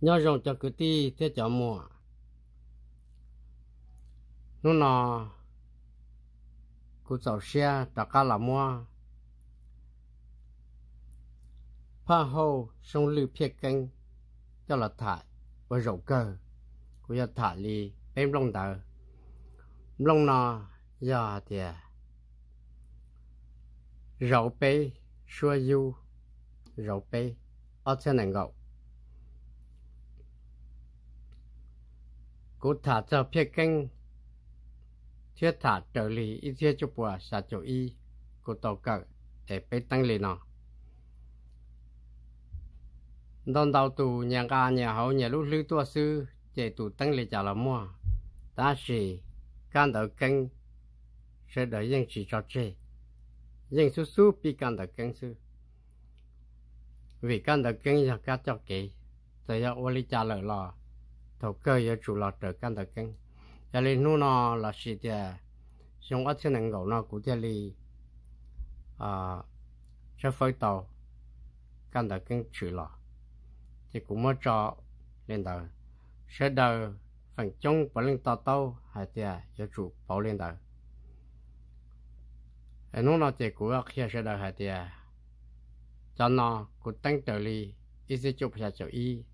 nhớ rong cho cái ti thế cho mua nó nọ cứ chậu xe đặt cá là mua pha hô sông lưu phía kênh cho là thả và rậu cơ của gia thả li em long tờ long nọ giờ thì à. rậu bê xua du rậu bê ở trên này ngọc cụ thả cho phía kênh thiết thả trợ lý ít thiết cho bùa xả chỗ y cụ tàu cờ để bế tăng lì nọ. đòn đầu tù nhà ca nhà hậu nhà lúc lưu tua sư chạy tù tăng lì trả là mua ta chỉ can đầu kênh sẽ đợi dân chỉ cho chê dân su su bị can đầu kênh sư vì can đầu kênh là cá cho kỹ rồi ô lý trả lời lò thầu cơ ya chủ lọt trở căn thầu kinh, ya li nu nó là gì địa chúng ta thiên năng nó cũng địa đi, à cho phơi tàu căn thầu kinh chủ lọ thì cũng mới cho lên đầu sẽ đầu phần chung bảo lên tàu tàu hay địa ya chủ bảo lên đầu em nó thì chỉ cũng khi sẽ đầu hay địa cho nó cũng tăng trở đi, ít chút phải cho ý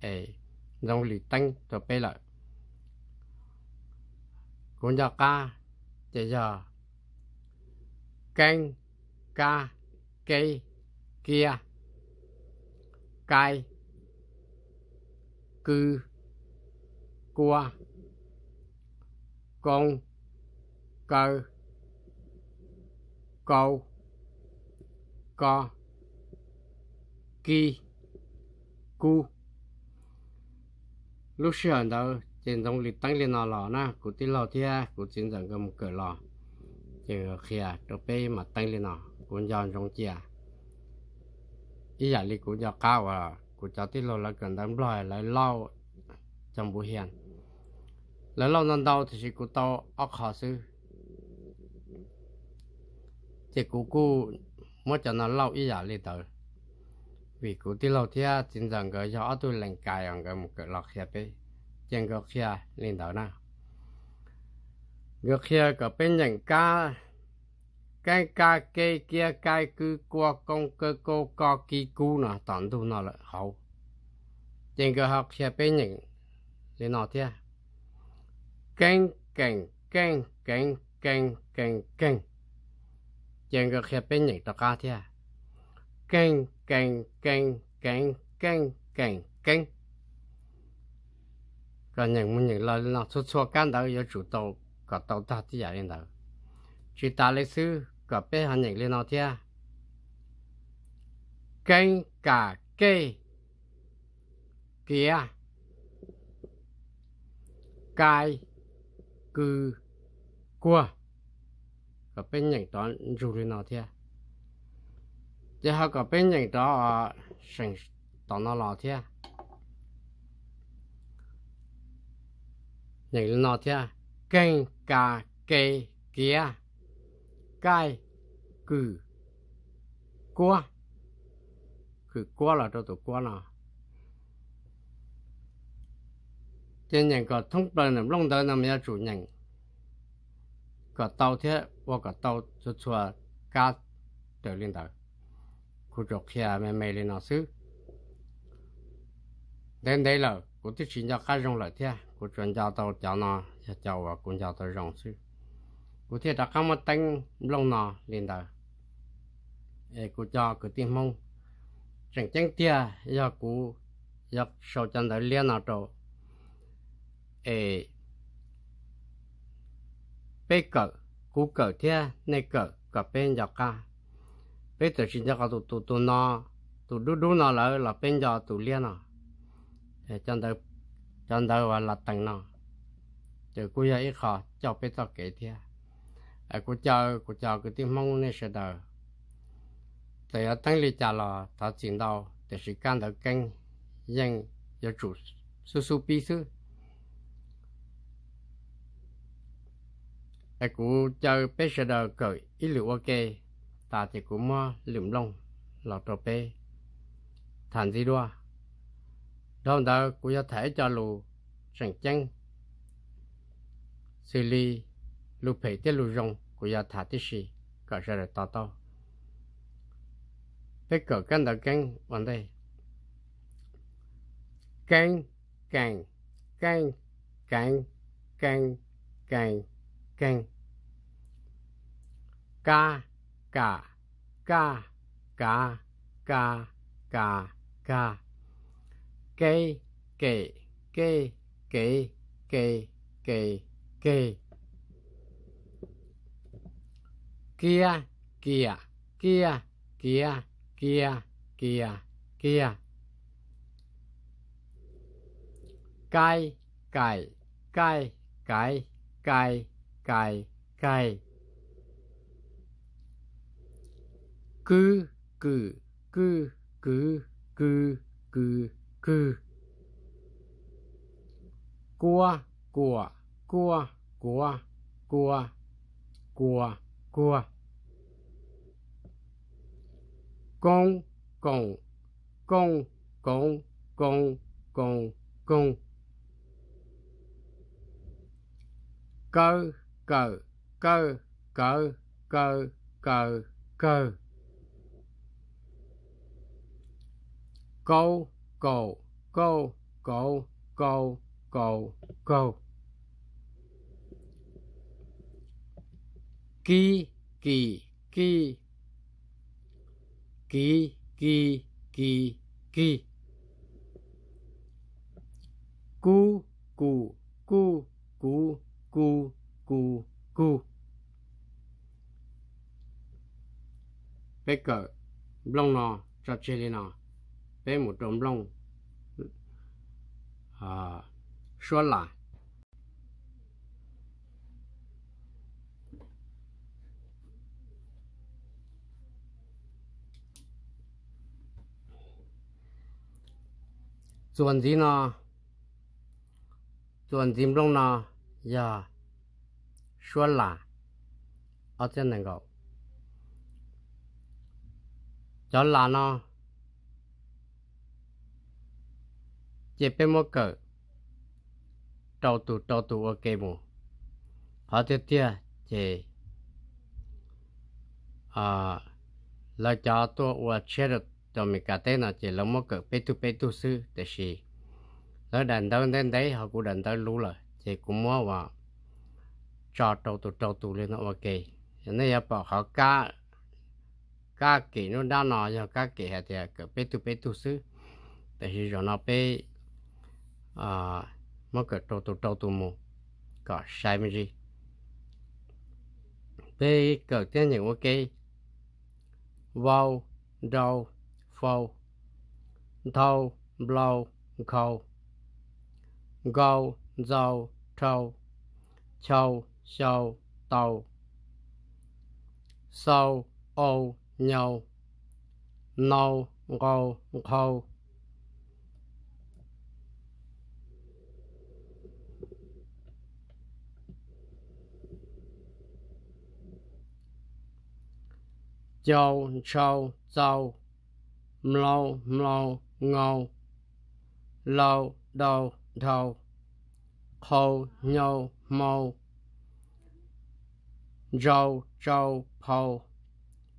ấy dòng lì tăng cho bê lợi cũng giờ ca chỉ giờ canh ca cây kia cai cư cua con cơ câu co ki cu lúc xưa đâu trên trong lịch tăng lên nó lò na cụ tí lò thia cụ chính rằng cầm cửa lò chờ khía cho bé mà tăng lên nó cũng dọn trong chia ý giả lý cũng dọn cao à cụ cháu tí lò là cần đám loài lại lau trong bù hiền lại lau non đau thì cụ tao ốc họ sư chỉ cụ cụ mới cho nó lau ý giả lý tới vì cụ tí lâu thia chính rằng cái gió tôi lành cài ở cái một cái lọ khía đi chẳng có khía lên đó na ngược khía có bên nhận ca cái ca kê kia cái cứ qua công cơ cô co kỳ cú nó tận thu nó lại hậu trên cái học khía bên nhận lên nó thia canh canh canh canh canh canh canh trên cái khía bên nhận tao ca thia canh cành cành cành cành cành cành cái những mình những lời nó xuất xuất căn đầu có chủ đầu có đầu ta chỉ là lên đầu chỉ ta lịch sử có bé hàng những lên nó thia à. cành cả cây kia cài cừ qua có bên những toán chủ lên nó thia à giờ họ có bên những đó sinh đó nó lo thế những lo thế kênh cả kê kia cái cử qua cử qua là cho tụi qua nào trên nhận có thông tin nằm long đời nằm nhà chủ nhận có tàu thế và có tàu cho chùa cá trở lên đời khu trọc kia mẹ mẹ lên nó xứ đến đây là cô tiếp xin cho cá rong lợi thế cô chuẩn cho tàu cho nó cho cháu và cũng cho tàu rong xứ cô thiết đã không mất tăng lông nó lên đó ê cô cho cô tìm mong chẳng chẳng tia do cô do sâu chân tới liên nào trâu ê bê cỡ cô cỡ thế này cỡ cỡ bên dọc ca bây giờ sinh ra tụ tụ tụ nó tụ đu đu nó là là bên giờ tụ liên nó chân đầu chân đầu và là tầng nó từ cô giờ ít khó cho bây giờ kể thế à cô chờ cô chờ cái tiếng mong này sẽ đời từ ở tăng lý trả là thảo chuyện đâu thì sự can đầu canh dân do chủ su su bi su ai cũng chờ bây giờ đời cởi ít liệu ok ta thì cũng ờ, lượm lông lọt trò bê thành gì đó đó đó cũng có thể cho lù rằng chân xử lý lù phải tiết lù rong cũng có thả tiết gì cả ra là to to cái cỡ căn đó kênh vấn đề kênh kênh kênh kênh kênh kênh kênh ca cả ca cá ca cà ca kê kê kê kê kê kê kê kia kia kia kia kia kia kia cay cày cay cày cày cày cày cứ cứ cứ cứ cứ cứ cứ cua cua cua cua cua cua cua con con con con con con con cơ cờ cơ cờ cờ cờ cờ cờ Go, go, go, go, go, go, go. Ki, ki, ki. Ki, ki, ki, ki. Cu, cu, cu, cu, cu, cu, cu. Baker, blong no, chop chili no với một trong lòng à, 说 lại chuẩn gì nó chuẩn gì long nó giờ 说 là ở trên này cậu cho là chế bê mô cờ trâu tù trâu tù ở kê mù họ tiếp tia chế à là cho tôi ở chế được cho mình cả tê là chế là mô cờ bê tu bê tu sư để xì là đàn đâu đến đấy họ cũng đàn đâu lú rồi chế cũng mua vào cho trâu tù trâu tù lên nó ok nên bảo họ cá cá kỹ nó đã nói cho cá kỹ hay thì cờ bê tu bê tu sư để xì rồi nó bê à mất cái trâu tu trâu tu mù có sai mới gì bây cờ tiếng những ok vào đầu phâu thâu blow khâu gâu dâu trâu châu sâu tàu sâu ô nhau nâu gâu khâu châu châu châu lâu lâu ngâu lâu đầu đầu khâu nhau mâu râu râu phâu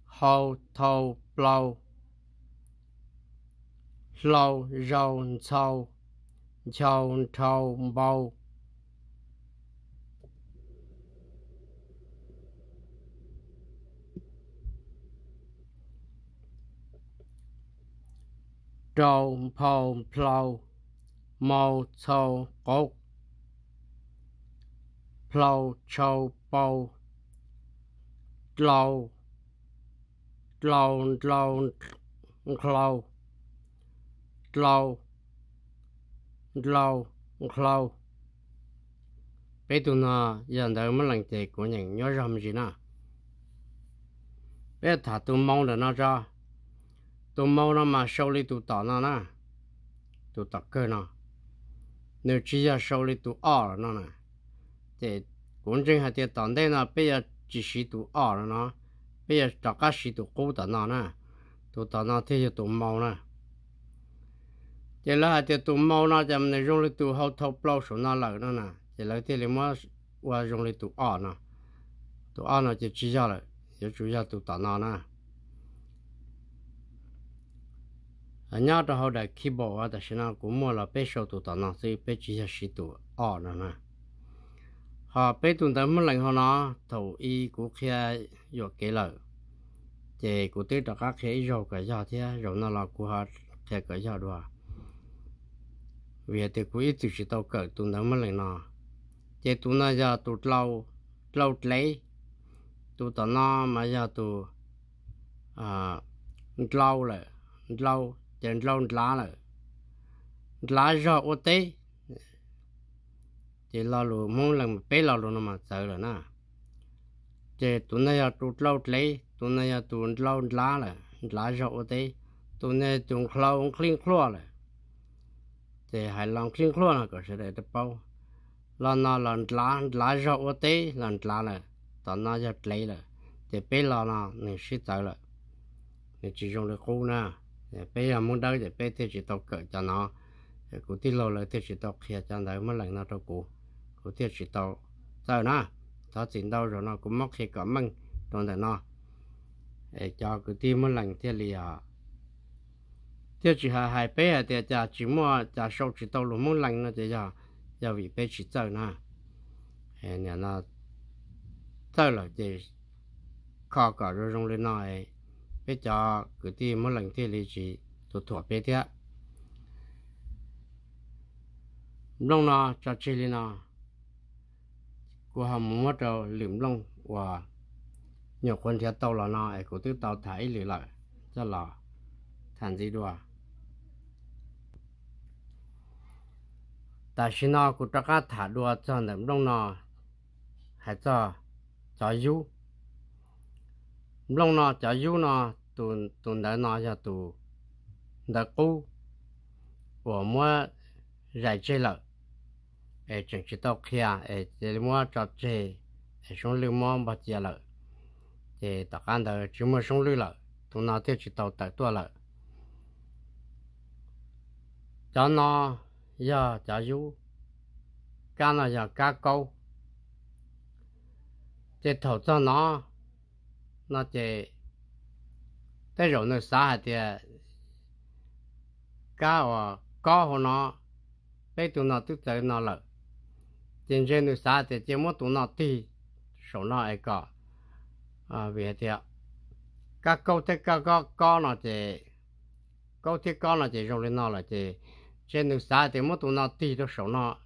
hâu thâu lâu lâu râu sâu châu thâu bầu trồn phồn phầu màu sầu cột phầu sầu bầu lâu lâu lâu lâu lâu lâu lâu bây giờ nó giờ đâu mà làm gì của những nhớ rầm gì nè bây giờ thà tôi mong là nó ra 都毛了嘛，手里都打那呢，都打够了。那指甲手里都二了呢。在工程还得当点呢，不要只是都二了呢，不要找个十都够打那呢，都打那这些都毛呢。这来还得都毛呢，咱们用的都好掏不了手拿了呢。这来这里嘛，我用的都二呢，都二了就指甲了，也主要都打那呢。nhà đó họ đã khi bỏ à, đó ra cũng mua là bảy sáu tuổi tao nó thì bảy chín là sĩ tụ ở đó nè họ bé tụ tao muốn lệnh họ nó thầu y cũng kia rồi kể lời thì của tôi đã các cái rồi cái giờ thế rồi nó là của họ thế cái giờ đó vì thế của ít chỉ tao cởi tụ tao muốn lệnh nó thì tụ nó giờ tụ lâu lâu lấy tụ tao nó mà giờ tụ à lâu rồi lâu tiền lâu lá là lá rõ ô tê chỉ lo lù mong lần bé lo lù nó mà sợ rồi nè chỉ tụi này là tụt lâu lấy tụi này là tụt lâu lá là lá rõ ô tê tụi này tụt lâu kinh khloa là chỉ hai lòng kinh khloa là có sẽ để tập bao lo nó là lá lá rõ ô tê là lá là tụi nó giật lấy là chỉ bé lo nó nên suy sợ là nên chỉ dùng được cô nè bây giờ muốn đâu thì bây tiêu chỉ tộc cỡ cho nó cụ tiêu lâu là tiêu chỉ tộc khi cho nó mới lại nó cho cụ cụ tiêu chỉ tộc giờ nó nó chỉ đâu rồi nó cũng mất khi có măng trong đời nó cho cụ tiêu mới lại thì lì à tiêu chỉ hai hai bây giờ thì giờ chỉ mua giờ sâu chỉ tàu luôn muốn lại nó thì giờ giờ vì bây chỉ giờ nó nhà nó giờ là chỉ khó cả rồi rong lên nói bây giờ cứ đi mỗi lần thế lý chỉ tụ thua bây thế long nó cho chi lý nó của họ muốn mất đầu liệm long và nhiều quân thế tàu là nó ấy của tứ tàu Thái lì lại cho là thành gì đó, tại xin nó của các thả đùa cho nên long nó hay cho cho yếu long nó chả yêu nó tụ tụ đỡ nó cho tụ đã cú của mua giải chơi lợi ai chẳng chỉ tao kia ai chơi mua cho chơi ai xuống lưu mua bắt chơi lợi thì tất cả đều chỉ mua xuống lưu lợi tụ nó tiếp chỉ tao tại tua lợi cho nó giờ chả yêu cá nó giờ cá câu thì thầu cho nó nó chỉ thế rồi nó xa hạt thì cá ở có hồ nó bây tụi nó tụt tới nó lợ trên trên nó xa thì chỉ muốn tụi nó thì số nó ấy có à vì thế các câu thế các có có nó chỉ câu thế có nó chỉ rồi nó là chỉ trên nó xa thì muốn tụi nó thì nó số nó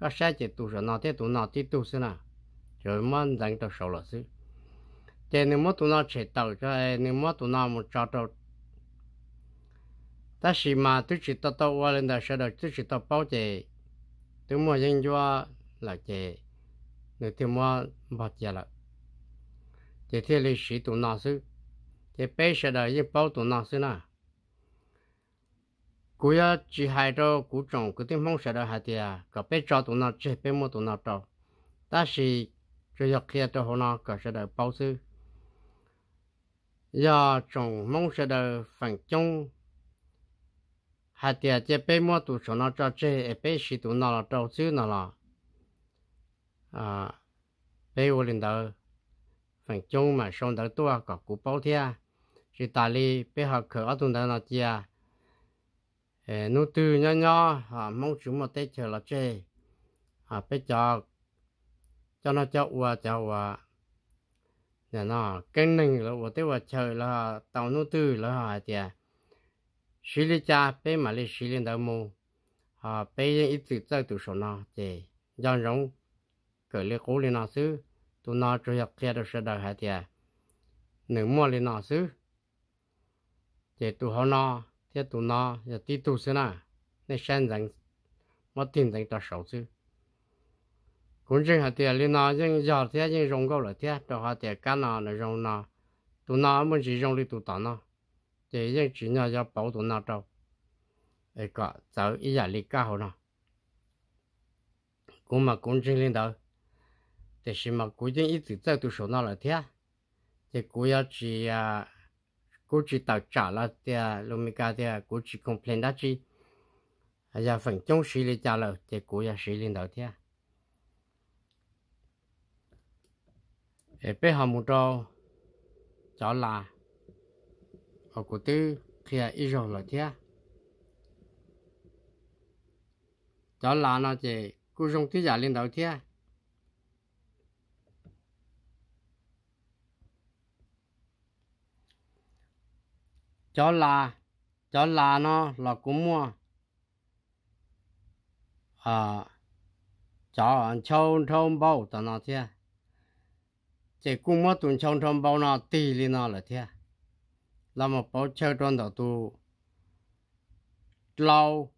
các sai chỉ tụi nó thế tụi nó thì tụi xí nào rồi mình đánh tụi số là xí 这你莫多那吃到这，哎，你莫多那么找到。但是嘛，都知道到我领导说的，都知道保洁，都莫认着了这，你都莫保洁了。这天里谁都拿手，这白色的也包都拿手呢。古要只还着古种古顶风色的还的啊，个别找都拿，这别莫都拿着，但是。这要开到后呢，可是的包子。giờ trồng mong sẽ đờ phản chung hai tia chế bé mua tụ số nó cho chế bé sĩ tụ nó là trâu chứ nó là à bé vô linh đầu phản trung mà xong đầu tua có cú bao thia chỉ ta li bê họ khởi ở tụ đầu nó à, ê nô tư nhỏ nhỏ à mong chúng mà tết chờ là chế à bê cho cho nó cho qua cho qua nè dạ, nó cái nâng là bộ tế vật trời là tàu nô tư là họ tiệt xí lý cha bé mà lý xí lý đầu mù họ ờ, bé yên ít tự tự tụ số nó tiệt dân rong cởi lý cố lý nó xứ tụ nó dạ cho nhập kia được sẽ đời hả tiệt nửa mua lý nó xứ tiệt tụ họ nó tiệt tụ nó giờ tí tụ xứ nè nên sang rằng một tiền rằng tao xấu xứ cũng chính là tiền liên nào nhưng giờ thế nhưng dùng 够了 thế cho họ tiền cá nào là dùng nào tụ nào mình gì dùng đi tụ tao nào thì nhưng chỉ nào cho bảo tụ nào đâu ấy cả cháu ý là lý cá hồ nào cũng mà cũng chính liên đầu thì xem mà cũng chính ít từ từ tụ số nào là thế thì chỉ à cũng chỉ tạo trả là tiền lúc mình cái tiền cũng chỉ complain đó chứ giờ phần chống xử lý trả lời thì cũng 要 xử lý đầu thế e pe ha mu to cho là ở cổ tư khi ít à, rồi là thế cho là nó chỉ cứ dùng thứ giả lên đầu thế cho là cho là nó là cũng mua à cho ăn châu thôn bao tao nó thế chỉ cũng mất tuần trong trong bao nọ tì lên nọ là thế làm mà bảo chơi đó tu lâu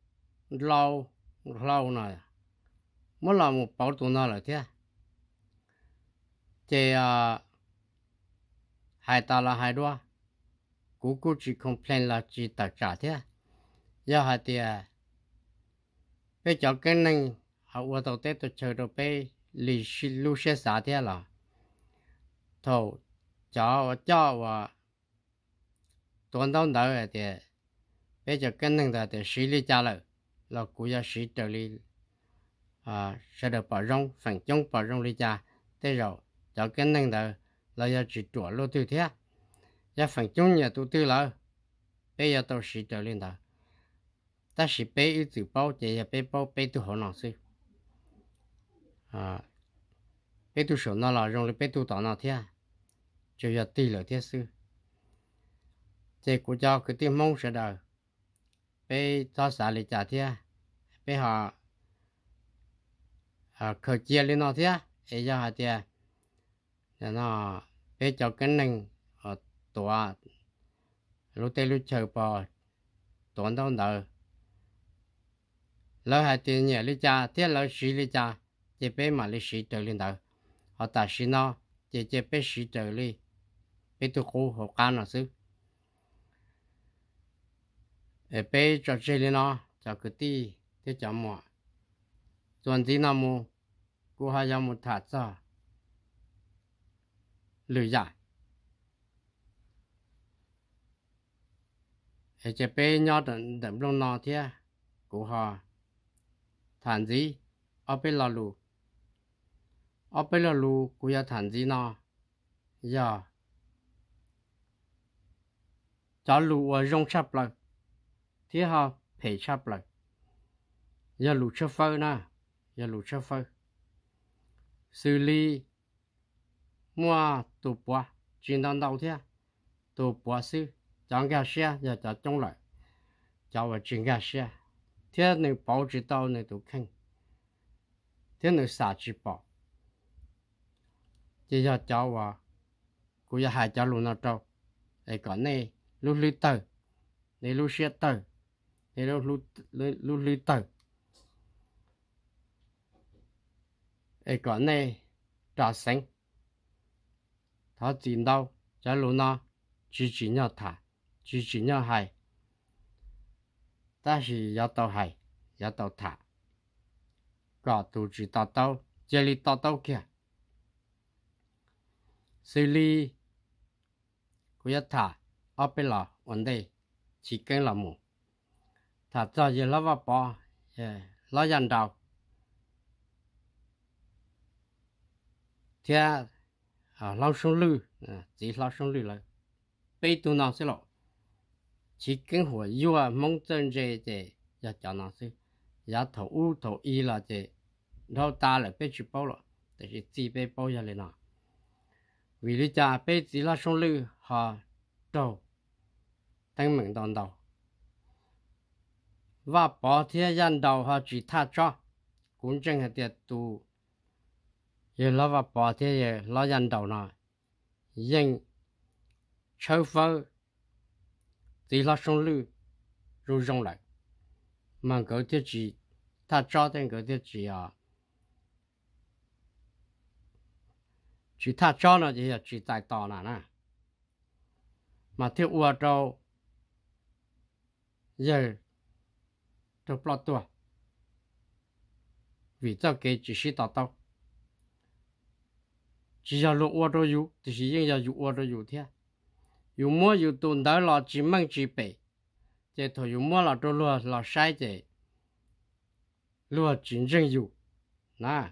lâu lâu này mới làm một bảo tuần nọ là thế chỉ hai ta là hai đua cú cú chỉ complain là chỉ tật trả thế giờ hai tia bây giờ cái này họ qua đầu tết tôi chơi rồi bây lì xì lu xe xả thế là thầu cho cho và tuần tông đầu là thì bây giờ cái nặng là thì xử lý cho lời là cũng là xử trợ lý à sẽ được bảo rong phần chống bảo rong lý trả thế rồi cho cái nặng là là giờ chỉ chuẩn lô tư thế giờ phản chống nhà tu tư là bây giờ tôi xử trợ lý đó ta chỉ bé ít từ bảo chỉ là bé bao bé từ hồ nào xí à bé tu sửa nó là rong là bé tu tỏ nó thế chỉ là tì là thế sư thế của cháu cái tiếng mông sẽ đời bé cho xã lại trả thế bé họ họ khởi chia lên nó thế ấy cho họ thế là nó bé cho cái nền họ tỏa lúc tây lúc chờ bò tổn đau nợ lỡ hai tiền nhà lý cha thế lỡ sĩ lý cha chỉ bé mà lý sĩ trở lên đời họ ta xin nó chế chế bé xí trở đi bé tu khu họ ca nó xứ ở bé cho chế lên nó cho cái tí thế cho mỏ tuần tí nó mua cô hai giam một thả cho lười giải ở chế bé nhỏ đậm đậm lông nó thế của họ thản gì ở bên lò lụt ở bên là lu cũng ya thành gì nó giờ cho lu ở rong sắp lại thế ha phải sắp lại giờ lu sắp phơi na giờ lu sắp phơi, xử lý mua tụ bùa chuyện đàn đầu thế tụ bùa xử, chẳng gà xe giờ cho trong lại cho vào chuyện gà xe thế này bảo chỉ tao này tụ khăn thế này xả chỉ bảo chỉ cho cháu và cô giờ hai cháu luôn nó trâu ấy còn này lúc lư tờ này lúc xe tờ này lúc lúc lúc lư tờ ấy còn này trả sinh tháo tiền đâu cháu luôn nó chỉ chỉ nhau thả chỉ chỉ nhau hai ta chỉ yếu tàu hai yếu tàu thả có tổ chức tàu tàu xử lý của nhà ta ở bên là vấn đề chỉ cần là một, ta cho gì là vào bỏ là nhân đạo thì à lao sông lư à, chỉ lao sông lư là bị tu nào xí lộ chỉ cần hồ yêu à mong chân dễ dễ giờ cho nào xí, giờ thầu u thầu y là dễ đâu ta là biết chịu bao rồi thì chỉ bị bao giờ lên nào vì lý cha bé chỉ là sông lư họ trâu tăng mừng đòn đầu và bỏ thiên gian đầu họ chỉ tha cho cũng chẳng hề tiệt tù giờ nó và bỏ thiên giờ nó gian đầu nó nhưng chơi phơ chỉ là sông lư rồi rong lại mà cậu thiết chỉ tha cho tên cậu thiết chỉ à chỉ tha cho nó chỉ chỉ tài tỏ là nè mà thiếu ua trâu giờ trâu plot tua vì cho cái chỉ sĩ tỏ tao chỉ là lúc ua trâu dù thì chỉ riêng là dù ua trâu dù thế dù mua dù tồn tại là chỉ mang chỉ bể chỉ thôi dù mua là trâu lúa là sai chỉ lúa chính chân dù nè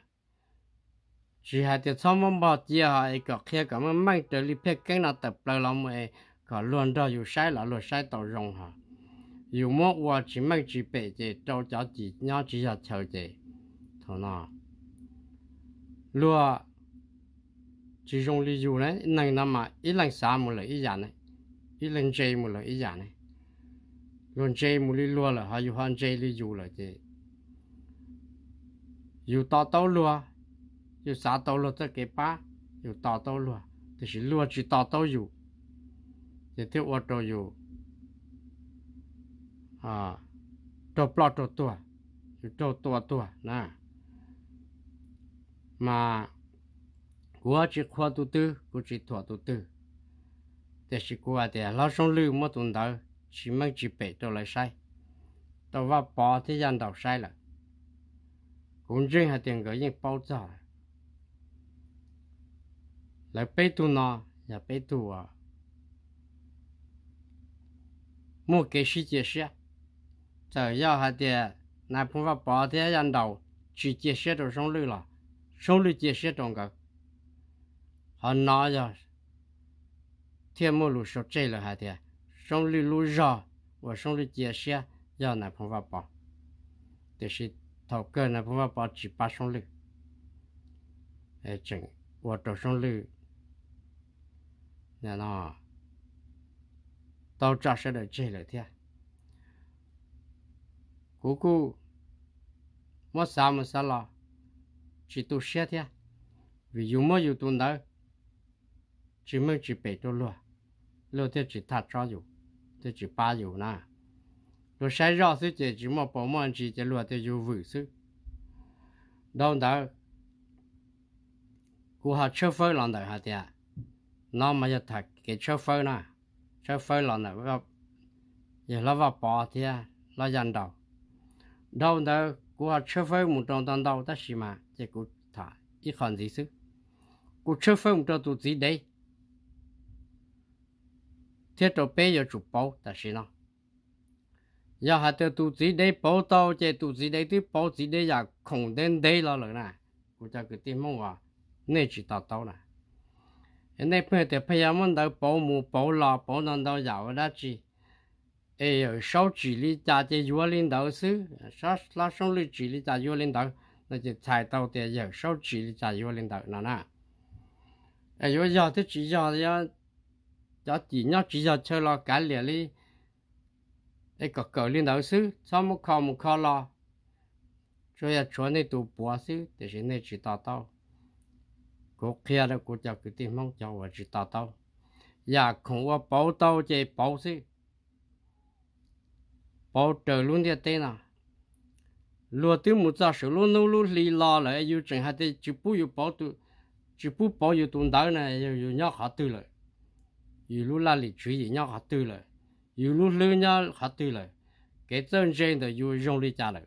chỉ hai tiệt xong mong bỏ chia họ ấy có khi có mà mang trở đi phía cái nào tập lâu lắm ấy có luôn đó dù sai là luôn sai tàu rồng ha, dù mua qua chỉ mang chỉ bể gì đâu cho chỉ nhau chỉ là chờ gì thôi nào luôn chỉ dùng lý dù này nâng năm mà ít lần xa một lần ít giả này ít lần chơi một lần ít giả này luôn chơi một lần luôn là hay dùng hoàn chơi lý dù là gì dù to to luôn 有啥道路这给吧，有大道路，就是路去大道有，也得我都有啊，都不都多，有都多多那，嘛，我只看到的，我只看到的，但是我的老上路没懂到，只门只北都来晒，到我包的人都晒了，公正还点个人包着。来背读呢也背读啊。莫给谁解释，只要还得那部分白天人头去解释到上路了，上路解释中个，还哪样？天目路说这了还得上路路绕，我上路解释要那部分白，但是头个那部分白只把上路，哎，整我到上路。nè nó tao trả được chơi lại thế cú cú mất sao mà sao chỉ tu xe thế à? vì dùng mới dùng tuần chỉ mới chỉ bảy đô luôn luôn thế chỉ thắt cho dù chỉ ba dù nè rồi sai rõ sự chỉ chỉ mà bảo chỉ chỉ luôn thế dù vui sự đâu đó học chơi phơi làm đời hạt thế à? nó mà giờ thật cái chauffeur phơi nè à. chauffeur phơi là nè giờ nó vào bỏ thì à, nó dần đầu đâu đó của họ chauffeur phơi một trong toàn đầu ta xí mà chỉ của thả ít còn gì chứ của chauffeur phơi một trong tụi gì đấy thế rồi bây giờ chụp bao ta xí nó giờ họ dạ, cho tụi gì đấy bao đâu chỉ tụi gì đấy tụi bao gì đấy là không đến đấy là rồi nè của cha cái tìm mong à nên chỉ tao đâu này 人哋朋友的朋友们都保姆、保老、保暖都有那只，哎呦，少距离家的月领导是，少那少的距离家月领导，那就才到的有少距离家月领导那那，哎呦，要的只要要，要第二只要吃了干了哩，那个狗领导是，怎么靠不靠了？主要穿那都薄是，但是那只大刀。cô kia đó cô cho cái tiền mong cho và chỉ tao tao giờ không có bảo tao chỉ bảo gì bảo trợ luôn đi tên à lúa tiêu một giá số lúa nô lúa lì la lại yêu chẳng hạn thì chỉ bù yêu bảo tu chỉ bù bảo yêu tuần đầu này yêu yêu nhau hạ tư lại yêu lúa la lì chỉ yêu nhau hạ tư lại yêu lúa lúa nhau hạ tư lại cái chân chân thì yêu dùng lì trả lại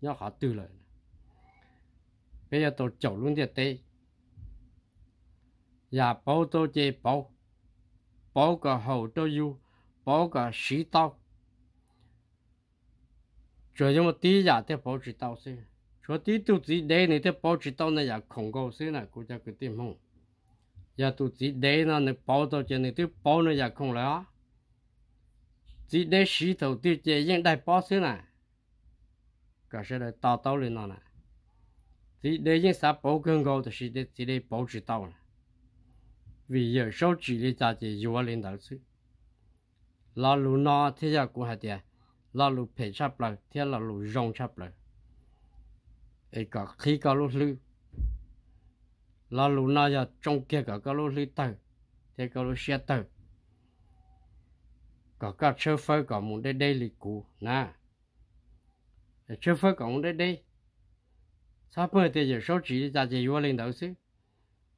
nhau hạ tư lại bây giờ tôi chọn luôn đi tên và dạ, bố tô chê bố bố cả hậu tô yu bố cả sĩ tao cho nhưng mà tí giả dạ thế bố chỉ tao xí cho tí tu chỉ đế này thế bố chỉ tao này giả dạ không có xí này cũng chắc cái tim không giả tu chỉ đế nó này bố tô chê này thế bố này giả không lẽ chỉ đế sĩ thầu tiêu chê nhưng đại bố xí này cả sẽ là tao tao lên nó này chỉ đế nhưng sao bố cưng gấu thì chỉ đế bố chỉ tao này vì giờ sau chỉ lý ta chỉ yêu lên đầu sư là lũ nó thế giờ cũng hay tiền là lũ phải chắp lại thế là lũ rong chắp lại ấy cả khi cả lù lư là lũ nó giờ trong kia cả cả lù lư tờ thế cả lù xe tờ cả cả chơ phơi cả muốn đây đây lịch cũ nè chơ phơi cả muốn đây đây sao bây giờ giờ sau chỉ lý ta chỉ yêu lên đầu sư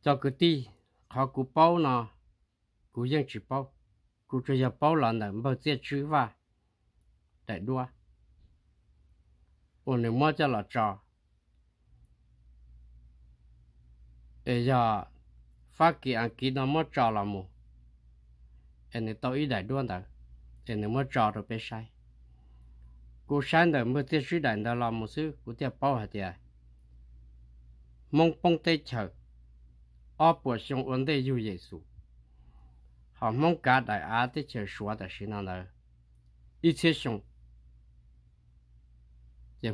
cho cứ ti họ cứ bao nọ cứ dân chỉ bao cứ cho giờ bao là nè bao tiết chữ và để đua ôn nếu mua cho là trò bây giờ phát kỳ ăn kỳ nó mua trò là mù em nên tôi ý đại đua đó em nên mua trò rồi bé sai cô sáng đời mua tiết chữ đại đó là một thứ của tiết bao hạt tiệt mong bông tây chợ ở bữa xong vấn đề yêu họ mong cả đại á tới chờ xóa đại sĩ nào nữa ít chế xong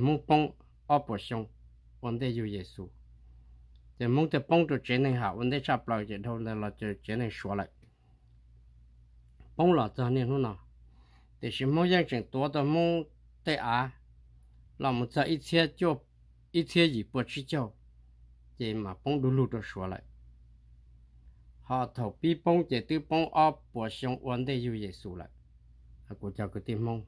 mong bông ở bữa xong vấn đề yêu giê mong tới bông cho chế này hạ vấn đề sắp lại giờ thôi là chờ chế này xóa lại bông là cho nên nó nào thì mong rằng chuyện tốt mong tới á là một giờ ít chế cho ít chế gì bữa chỉ cho 这嘛，帮助路着说了。họ thầu bi bông chế tư bông ở bộ sống ổn đề yêu dễ sụ lại à cô chào cái tiếng mông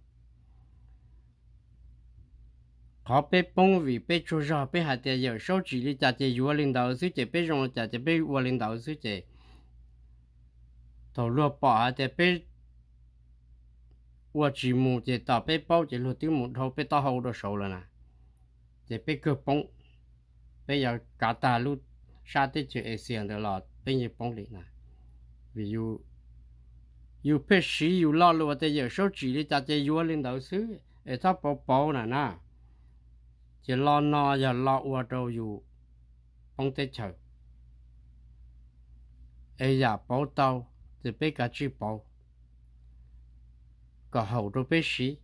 họ bê bông vì bê chú ra bê hạt tiền yêu số chỉ lý chả chế yêu linh đạo sư chế bê rong chả chế bị yêu linh đạo sư chế thầu lúa bỏ hạt tiền bê, ua chỉ mù chế tạo bê bao chế lúa tiêu mù thầu bê tao hậu đồ sâu rồi nè chế bê cơ bông bê giờ cả ta lúc sa tới chuyện xiên được lọt tên như bóng lý nè ví dụ dù phê sĩ dù lo luôn tại giờ số chỉ đi ta chơi vua lên đầu xứ để thắp bỏ bỏ nè nè chỉ lo no giờ lo ua trâu dù bóng tê chờ ấy giờ bỏ tàu thì biết cả chi bỏ có hậu đồ phê sĩ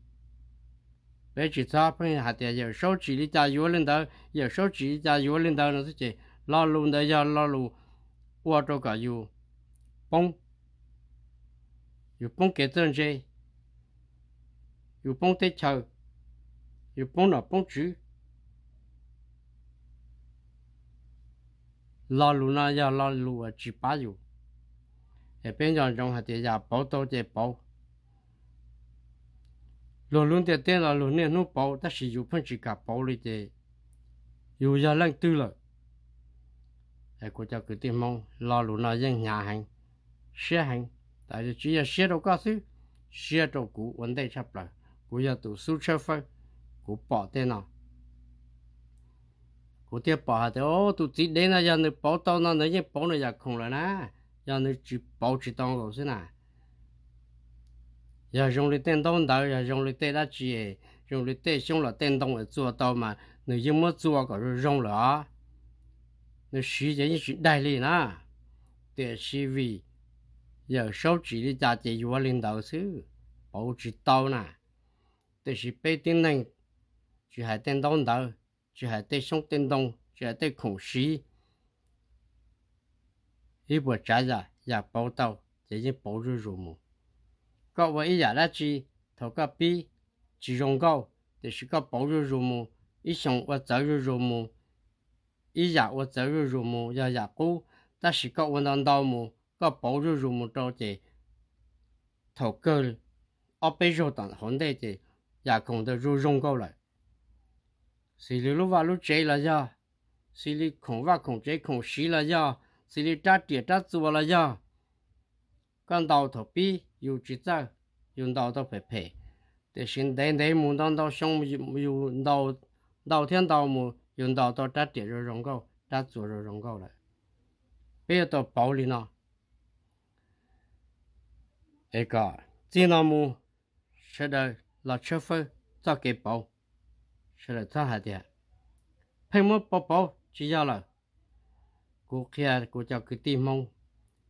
bây giờ ta phải hạt địa giờ số chỉ đi ta vua lên đầu giờ số chỉ đi ta vua lên đầu nó sẽ chỉ lo luôn đấy giờ lo luôn 我做个有帮，有帮给正些，有帮得巧，有帮了帮主。老路那要老路啊，只把有，那边上种下底下包都在包。路路的对了，路那弄包，但是有碰只个包里的，有要扔丢了。để cô cho cứ tìm mong lo lũ nó dân nhà hành xe hành tại vì chỉ là xe đâu có thứ xe đâu cũ vấn đề chấp là, cô giờ tụ số xe phân cô bỏ tên nào cô tiếp bỏ hả thế ô tụ chỉ đến là giờ nó bỏ tao nó nữa bỏ nó giờ không rồi nè giờ nó chỉ bỏ chỉ tao rồi thế nào giờ dùng lấy tên đông đầu giờ dùng lấy tên đã chỉ dùng lấy tên xong là tên đông ở chùa tao mà nếu như mất chùa có rồi dùng rồi 那时间是代理呢，但是为有手指的价值有领导是不知道呢，但是被电人只还电动头，只还对上电动，只还对空虚，一部杂呀也报道，这些报纸入目，各位一日那只头个比只用高，但是个报纸入目，一上我早就入目。一日我走入入目要日古，但是各我能到目，各保入入目着急，头个我被入等红的的，也共得入中过来。是你路话路窄了呀，是你空话空窄空细了呀，是你扎跌扎做了呀。con đầu thổ bi yêu chỉ ra yêu đầu tao phải phải để xin đến đấy muốn đón đầu xong yêu đầu đầu thiên đầu muốn 用到到这地肉用够，这猪肉用够了，不要到包里呢。一个金老母吃的老吃粉早给包，吃了早还点，喷么包包只要了，过去过叫个地方，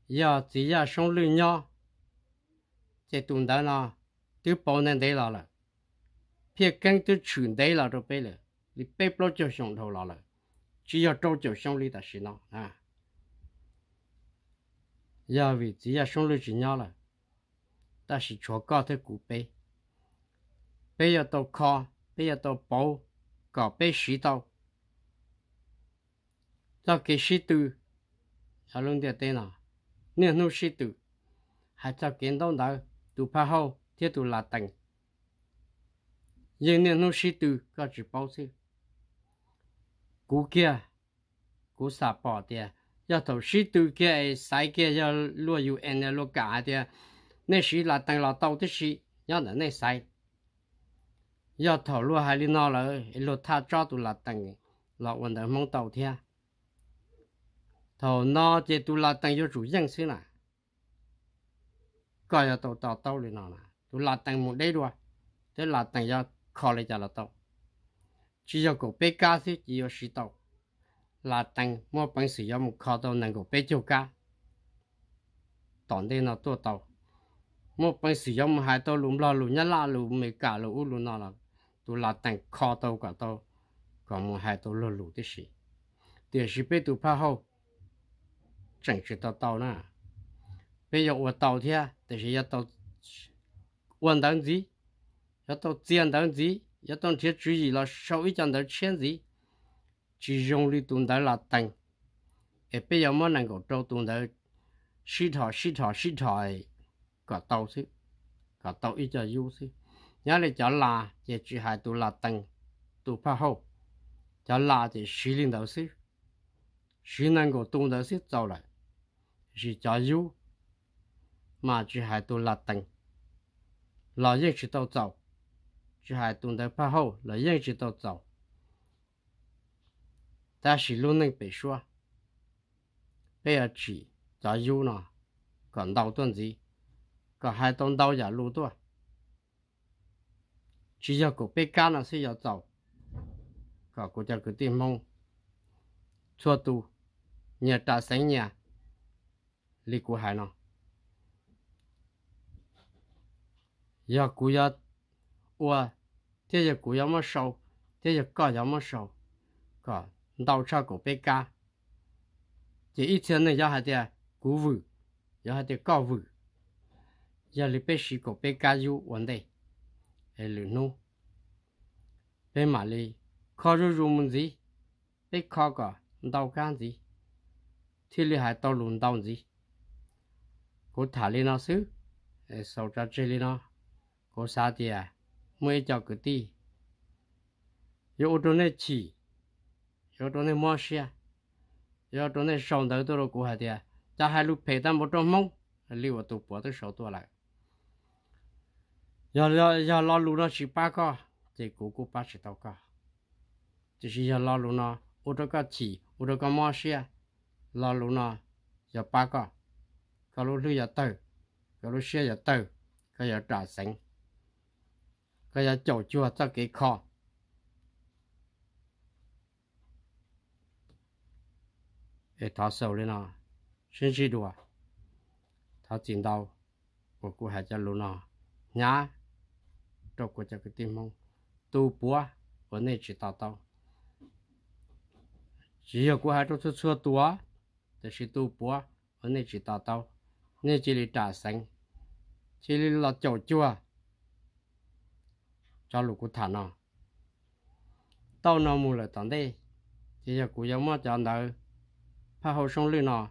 要只要上路鸟，这东南啦，都包那得了了，偏跟都全得了都背了。你背不就上头了了，只要找就上里的事了啊。要为只要上路只鸟了，但是全搞的古背，背要到靠，背要到包，搞背石头，那给石头，要弄点电脑，你弄石头，还找见到那杜拍后，贴杜拉等，人家弄石头搞只包子。cú kia cú sạp bỏ tiền giờ thầu sĩ từ kia sai kia giờ luôn yêu anh luôn cả tiền nên sĩ là tăng là đầu thì sĩ giờ là nên sai giờ thầu luôn hai linh nó là luôn tha cho tụ là tăng là vận động mong tàu thiên thầu nó chỉ tụ là tăng cho chủ nhân xí là cái giờ tàu tàu tàu lên nó là tụ là tăng một đi rồi thế là tăng cho khó lấy cho là tàu 只有個別家先只有知道。那等我本事有冇靠到能夠別做家？當地那多到，我本事有冇喺到路拉路一拉路未加路烏路那啦，都那等靠到個到，咁我喺到路路的事，電視被都拍好，正知道到啦。被用我到天，但是要到運動機，要到戰鬥機。一当天注意了稍微将头牵起，只用力动头拉等，也不要么能够做动头，洗头洗头洗头的个刀子，个刀一只腰子，伢来叫拉，也只还都拉等，都怕好，叫拉就洗领头子，洗能够动头子走来，是叫腰，嘛只还都拉等，老人是都走。chứ hai tuần đầu phá hậu là dân chỉ tàu tàu ta chỉ luôn nên bị xóa bây giờ chỉ giá yêu nọ còn đầu tuần gì còn hai tuần đầu giả lưu tuần chỉ giờ cổ bé cá là sẽ giờ tàu cả cổ giờ cái tiền mông chua tu nhà ta xanh nhà lì của hai nọ giờ của giờ 我这些股要么收，这些股要么收，个到处个被加，这一天呢要还得股务，要还得高务，要里边是个被加有问题，哎，里弄，被马里靠着入门子，被靠个到干子，体里还到轮到子，我塔里那时，哎，手着这里呢，我啥的啊？mới cho cái tí yo đồ này chỉ yo đồ này mua xe yo đồ này sống tới tôi cũng hay thế à. cho hai lúc phải tam một trong mông liu tụ bỏ tới sáu tuổi lại giờ giờ giờ lo lú nó chỉ ba cái, chỉ cố cố ba chỉ tao cái, chỉ chỉ giờ lo lú nó ô tô có chỉ ô tô có mua xe lo lú nó giờ ba cái, cái lúc lú giờ tới có lúc xe giờ tới có giờ trả sánh cái là chỗ chùa cho cái kho tháo sầu lên nó xin xin đùa tháo tiền đầu của cô hải cho luôn nó nhá cho cô cho cái tim mông tu ở nơi chỉ tao tao chỉ có cô hải cho xua tua để chỉ tu ở nơi chỉ tao tao nên chỉ để trả chỉ là chỗ chùa cho lục cụ thả nó tao nó mù lại tận đây chỉ là cụ giống mà cho nợ pha hồ sông lư nó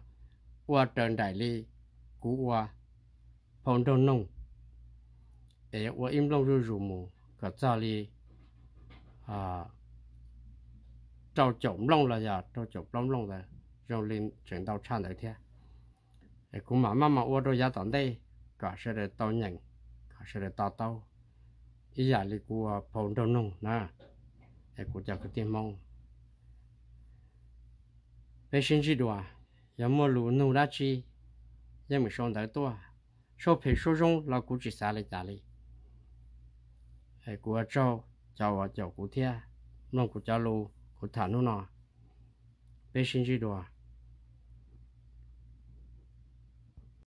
qua trần đại lý cụ qua phòng đông nông để qua im lông rù rù mù cả gia lý à trâu chổng lông là giờ trâu chổng lông lông là rồi lên chuyển đầu chăn đấy thế cũng mà mà mà qua đôi giá tận đây cả sẽ để tao nhận cả sẽ để tao tao ý giả lì của phòng đầu nông na để của chào cái tiền mong Bây sinh chi đùa giờ mua lũ nô đã chi giờ mình sống tới tua số phê số rong là của chỉ xả lại trả lại để của cháu cháu và cháu của thea nông của cháu lù của thả nô nọ Bây sinh chi đùa